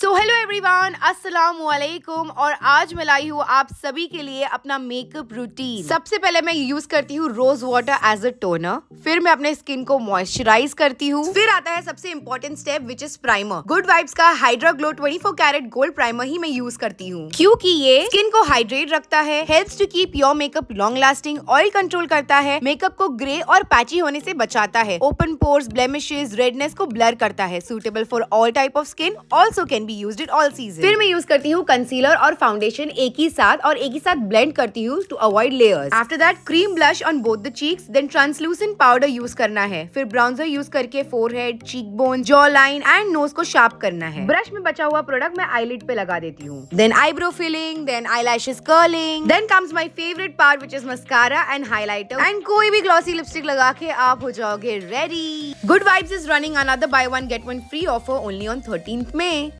so hello everyone अस्सलाम वालेकुम और आज मैं लाई हूँ आप सभी के लिए अपना मेकअप रूटीन सबसे पहले मैं यूज करती हूँ rose water as a toner फिर मैं अपने स्किन को मॉइस्चराइज करती हूँ फिर आता है सबसे important step which is primer good vibes का hydra glow four carat gold primer ही मैं यूज करती हूँ क्योंकि ये स्किन को हाइड्रेट रखता है helps to keep your makeup long lasting oil control करता है मेकअप को ग्रे और पैची होने से बचाता है ओपन पोर्स ब्लेमिशेज रेडनेस को ब्लर करता है suitable for all type of skin also can can be use it all season फिर मैं यूज करती हूँ कंसीलर और फाउंडेशन एक ही साथ और एक ही साथ ब्लेंड करती हूँ to avoid layers after that cream blush on both the cheeks then translucent powder use करना है फिर ब्राउजर यूज करके forehead cheek bone jaw line and nose को शार्प करना है ब्रश में बचा हुआ प्रोडक्ट मैं आईलिड पे लगा देती हूँ then eyebrow filling then eyelashes curling then comes my favourite part which is mascara and highlighter and कोई भी ग्लॉसी लिपस्टिक लगा के आप हो जाओगे ready good vibes is running another buy one get one free offer only on thirteen में